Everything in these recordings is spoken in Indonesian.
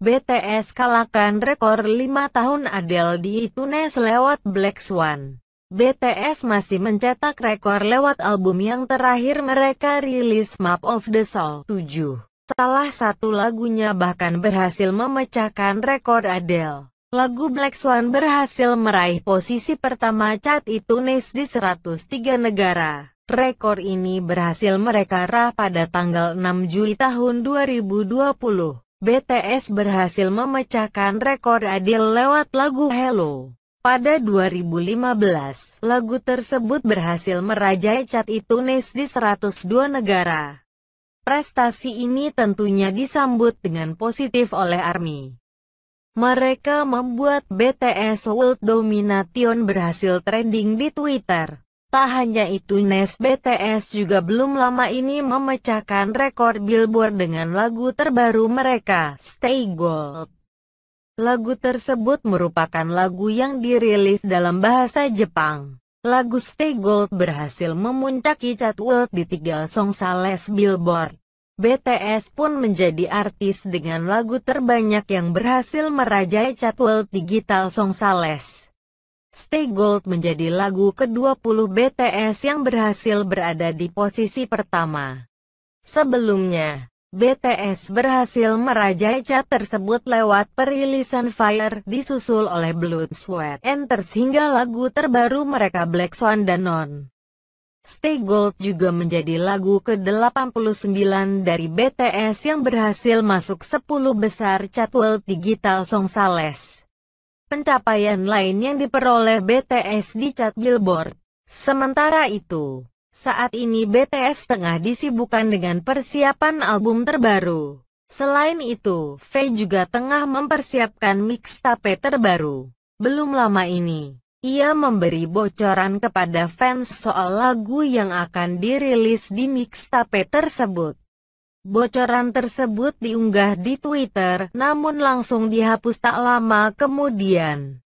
BTS kalahkan rekor 5 tahun Adele di iTunes lewat Black Swan. BTS masih mencetak rekor lewat album yang terakhir mereka rilis Map of the Soul 7. Salah satu lagunya bahkan berhasil memecahkan rekor Adele. Lagu Black Swan berhasil meraih posisi pertama cat iTunes di 103 negara. Rekor ini berhasil mereka raih pada tanggal 6 Juli tahun 2020. BTS berhasil memecahkan rekor adil lewat lagu Hello. Pada 2015, lagu tersebut berhasil merajai cat iTunes di 102 negara. Prestasi ini tentunya disambut dengan positif oleh ARMY. Mereka membuat BTS World Domination berhasil trending di Twitter. Tak hanya itu Nes BTS juga belum lama ini memecahkan rekor Billboard dengan lagu terbaru mereka, Stay Gold. Lagu tersebut merupakan lagu yang dirilis dalam bahasa Jepang. Lagu Stay Gold berhasil memuncaki world di tiga song sales Billboard. BTS pun menjadi artis dengan lagu terbanyak yang berhasil merajai world Digital Song Sales. Stay Gold menjadi lagu ke-20 BTS yang berhasil berada di posisi pertama. Sebelumnya, BTS berhasil merajai cat tersebut lewat perilisan Fire disusul oleh Blood, Sweat, and Tears hingga lagu terbaru mereka Black Swan dan Non. Stay Gold juga menjadi lagu ke-89 dari BTS yang berhasil masuk 10 besar chart World Digital Song Sales. Pencapaian lain yang diperoleh BTS di cat Billboard. Sementara itu, saat ini BTS tengah disibukkan dengan persiapan album terbaru. Selain itu, V juga tengah mempersiapkan mixtape terbaru. Belum lama ini, ia memberi bocoran kepada fans soal lagu yang akan dirilis di mixtape tersebut. Bocoran tersebut diunggah di Twitter, namun langsung dihapus tak lama kemudian.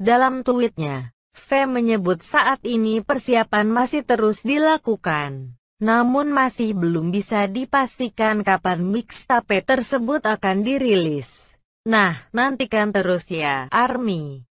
Dalam tweetnya, V menyebut saat ini persiapan masih terus dilakukan. Namun masih belum bisa dipastikan kapan mixtape tersebut akan dirilis. Nah, nantikan terus ya, ARMY.